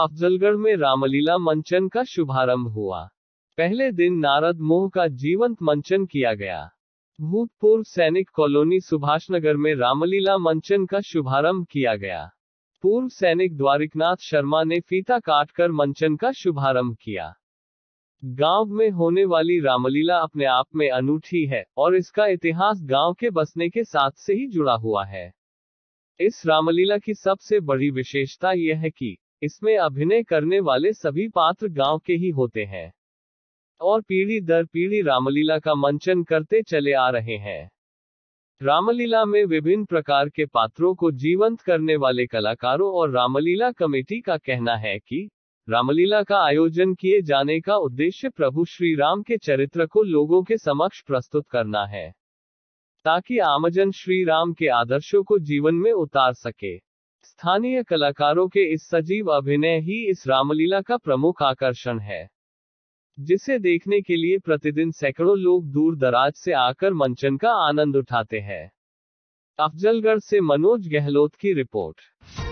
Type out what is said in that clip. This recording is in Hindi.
अफजलगढ़ में रामलीला मंचन का शुभारंभ हुआ पहले दिन नारद मोह का जीवंत मंचन किया गया भूतपूर्व सैनिक कॉलोनी नगर में रामलीला मंचन का शुभारंभ किया गया पूर्व सैनिक द्वारिकनाथ शर्मा ने फीता काटकर मंचन का शुभारंभ किया गांव में होने वाली रामलीला अपने आप में अनूठी है और इसका इतिहास गांव के बसने के साथ से ही जुड़ा हुआ है इस रामलीला की सबसे बड़ी विशेषता यह है कि इसमें अभिनय करने वाले सभी पात्र गांव के ही होते हैं और पीढ़ी दर पीढ़ी रामलीला का मंचन करते चले आ रहे हैं रामलीला में विभिन्न प्रकार के पात्रों को जीवंत करने वाले कलाकारों और रामलीला कमेटी का कहना है कि रामलीला का आयोजन किए जाने का उद्देश्य प्रभु श्री राम के चरित्र को लोगों के समक्ष प्रस्तुत करना है ताकि आमजन श्री राम के आदर्शों को जीवन में उतार सके स्थानीय कलाकारों के इस सजीव अभिनय ही इस रामलीला का प्रमुख आकर्षण है जिसे देखने के लिए प्रतिदिन सैकड़ों लोग दूर दराज से आकर मंचन का आनंद उठाते हैं अफजलगढ़ से मनोज गहलोत की रिपोर्ट